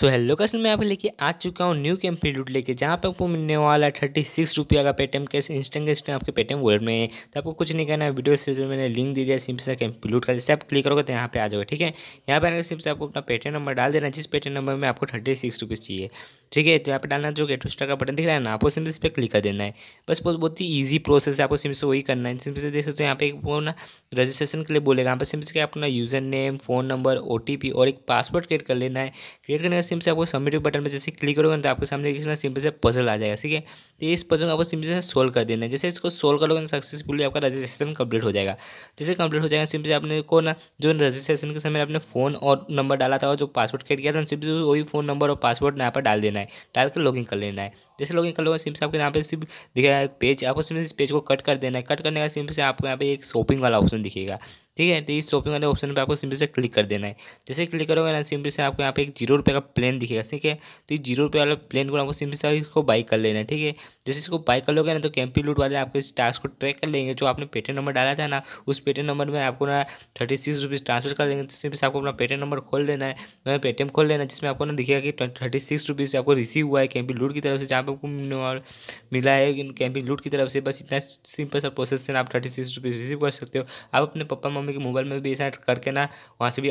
so hello customer मैं आप लेके आ चुका हूँ न्यू कैंपेन लेके जहाँ पे आपको मिलने वाला है थर्टी सिक्स रुपया का पेटीएम कैश इंस्टेंट इंस्टेंट आपके पेटीएम वॉलेट में है तो आपको कुछ नहीं करना है वीडियो से मैंने लिंक दे दिया सिम्स सा कैंपेन लूट का जैसे आप क्लिक करोगे तो यहाँ पे आ जाओगे ठीक है यहाँ पे आने के सिंपल आपको अपना पेटीएम नंबर डाल देना जिस पेटीएम नंबर में आपको थर्टी सिक्स रुपीज़ चाहिए ठीक है तो यहाँ पे डालना जो गेट होस्टा का बटन दिख रहा है ना आपको सिंपल इस पर क्लिक कर देना है बस बहुत ही ईजी प्रोसेस है आपको सिम से वही करना है सिंपल से देख सकते हो यहाँ पे वो ना रजिस्ट्रेशन के लिए बोलेगा यहाँ पर सिम से अपना यूजर नेम फोन नंबर ओ और एक पासवर्ड क्रिएट कर लेना है क्रिएट करने का सिम से आपको सबमिट बटन पर जैसे क्लिक करोगे तो आपके सामने किसी सिंपल से पजल आ जाएगा ठीक है तो इस पजल को आपको सिम्पल से सोल्व कर देना है जैसे इसको सोल्व करोगे सक्सेसफुली आपका रजिस्ट्रेशन कंप्लीट हो जाएगा जैसे कंप्लीट हो जाएगा सिंपल से आपने को ना जो रजिस्ट्रेशन के समय आपने फोन और नंबर डाला था और जो पासवर्ड क्रिएट किया था से वही फोन नंबर और पासवर्ड यहाँ पर डाल देना लेना है डाल कर लॉगिन कर लेना है जैसे लॉगिन कर लोगे सिम से आपके यहाँ पे सिर्फ दिखेगा पेज आपको सिम से इस पेज को कट कर देना है कट करने का सिम से आपको यहाँ पे एक शॉपिंग वाला ऑप्शन दिखेगा ठीक है तो इस शॉपिंग वाले ऑप्शन पर आपको सिंपली से क्लिक कर देना है जैसे क्लिक करोगे ना सिंपली से आपको यहाँ पे एक जीरो रुपये का प्लान दिखेगा ठीक है तो इस जीरो रुपये वाला प्लेन को आपको सिंपली से इसको बाई कर लेना है ठीक है जैसे इसको बाई कर लोगे ना तो कैंपी लूट वाले आपके इस टास्क को ट्रैक कर लेंगे जो आपने पेटे नंबर डाला था ना उस पेटे नंबर में आपको ना थर्टी सिक्स रुपीज़ ट्रांसफर कर लेंगे तो सिंपल से आपको अपना पेटे नंबर खोल लेना है मैं पेटीएम खोल लेना जिसमें आपको ना दिखेगा कि थर्टी सिक्स रुपीज़ आपको रिसीव हुआ है कैंपी लूट की तरफ से जहाँ पर आपको मिला है कैंपी लूट की तरफ से बस इतना सिंपल सा प्रोसेस है आप थर्टी सिक्स रिसीव कर सकते हो आप अपने पप्पा मम्मी के मोबाइल में भी ऐसा करके ना वहाँ से भी